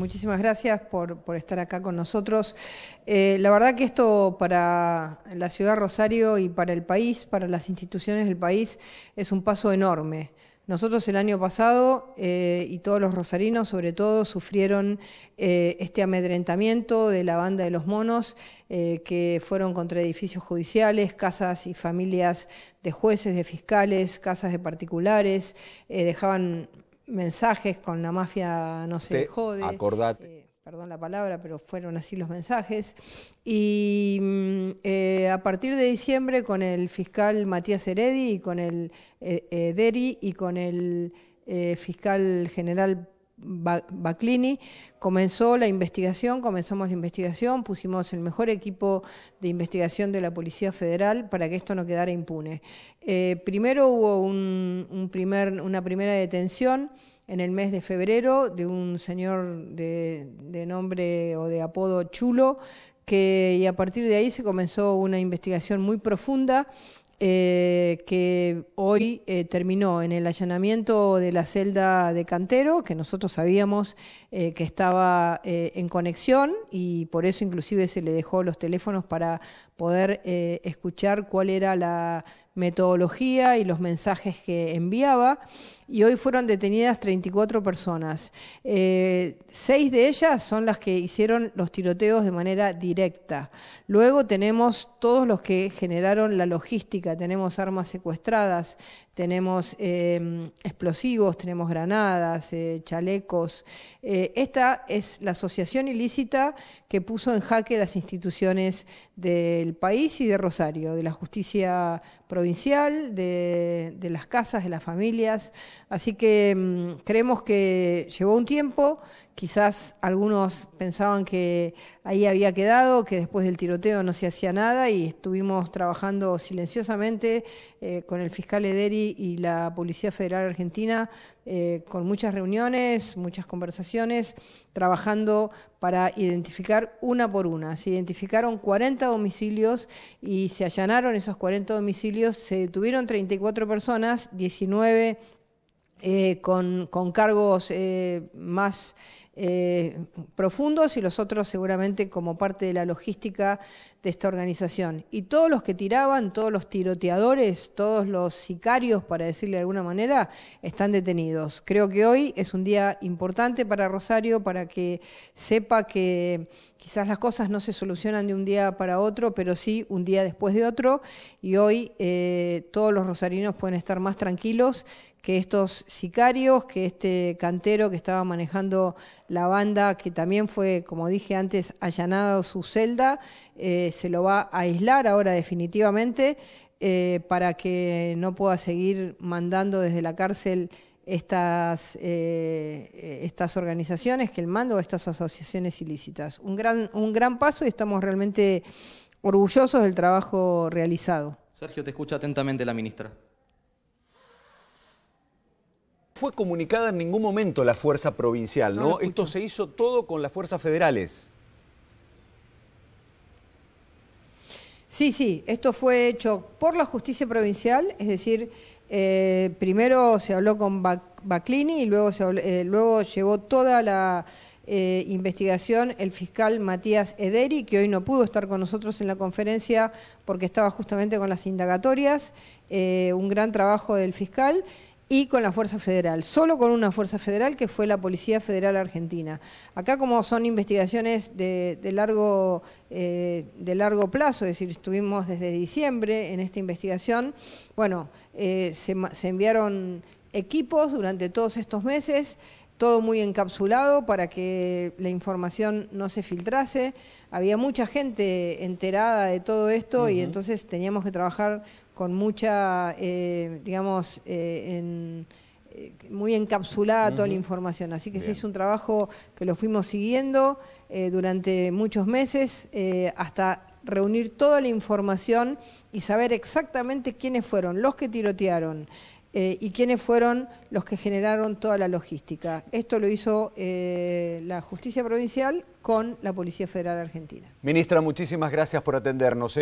muchísimas gracias por, estar acá con nosotros. Eh, la verdad que esto para la ciudad Rosario y para el país, para las instituciones del país, es un paso enorme. Nosotros el año pasado eh, y todos los rosarinos sobre todo sufrieron eh, este amedrentamiento de la banda de los monos que fueron contra edificios judiciales, casas y familias de jueces, de fiscales, casas de particulares, dejaban mensajes con la mafia no se jode. Acordate. Eh, perdón la palabra, pero fueron así los mensajes. Y mm, eh, a partir de diciembre con el fiscal Matías Heredi y con el eh, eh, Deri y con el fiscal general Baclini, comenzó la investigación, comenzamos la investigación, pusimos el mejor equipo de investigación de la Policía Federal para que esto no quedara impune. Eh, primero hubo una primera detención en el mes de febrero de un señor de, nombre o de apodo Chulo, que y a partir de ahí se comenzó una investigación muy profunda eh, que hoy eh, terminó en el allanamiento de la celda de Cantero, que nosotros sabíamos eh, que estaba en conexión y por eso inclusive se le dejó los teléfonos para poder escuchar cuál era la metodología y los mensajes que enviaba. Y hoy fueron detenidas 34 personas. Eh, seis de ellas son las que hicieron los tiroteos de manera directa. Luego tenemos todos los que generaron la logística. Tenemos armas secuestradas, tenemos em, explosivos, tenemos granadas, eh, chalecos. Eh, esta es la asociación ilícita que puso en jaque las instituciones del país y de Rosario, de la justicia provincial, de, las casas, de las familias. Así que mm, creemos que llevó un tiempo, quizás algunos pensaban que ahí había quedado, que después del tiroteo no se hacía nada y estuvimos trabajando silenciosamente eh, con el fiscal Ederi y la Policía Federal Argentina eh, con muchas reuniones, muchas conversaciones, trabajando para identificar una por una. Se identificaron 40 domicilios y se allanaron esos 40 domicilios se detuvieron 34 personas, 19 eh, con, cargos eh, más eh, profundos y los otros seguramente como parte de la logística de esta organización. Y todos los que tiraban, todos los tiroteadores, todos los sicarios, para decirle de alguna manera, están detenidos. Creo que hoy es un día importante para Rosario, para que sepa que quizás las cosas no se solucionan de un día para otro, pero sí un día después de otro. Y hoy eh, todos los rosarinos pueden estar más tranquilos que estos sicarios, que este cantero que estaba manejando la banda que también fue, como dije antes, allanado su celda, eh, se lo va a aislar ahora definitivamente eh, para que no pueda seguir mandando desde la cárcel estas, eh, estas organizaciones que el mando estas asociaciones ilícitas. Un gran, un gran paso y estamos realmente orgullosos del trabajo realizado. Sergio, te escucha atentamente la ministra fue comunicada en ningún momento la fuerza provincial, ¿no? Esto se hizo todo con las fuerzas federales. Sí, sí, esto fue hecho por la justicia provincial, es decir, eh, primero se habló con Baclini y luego, se eh, luego llevó toda la eh, investigación el fiscal Matías Ederi, que hoy no pudo estar con nosotros en la conferencia porque estaba justamente con las indagatorias, un gran trabajo del fiscal y con la Fuerza Federal, solo con una Fuerza Federal que fue la Policía Federal Argentina. Acá como son investigaciones de, largo, eh, de largo plazo, es decir, estuvimos desde diciembre en esta investigación, bueno, eh, se, enviaron equipos durante todos estos meses, todo muy encapsulado para que la información no se filtrase. Había mucha gente enterada de todo esto y entonces teníamos que trabajar con mucha, eh, digamos, eh, eh, muy encapsulada toda la información. Así que sí, es un trabajo que lo fuimos siguiendo durante muchos meses hasta reunir toda la información y saber exactamente quiénes fueron los que tirotearon. y quiénes fueron los que generaron toda la logística. Esto lo hizo la justicia provincial con la Policía Federal Argentina. Ministra, muchísimas gracias por atendernos.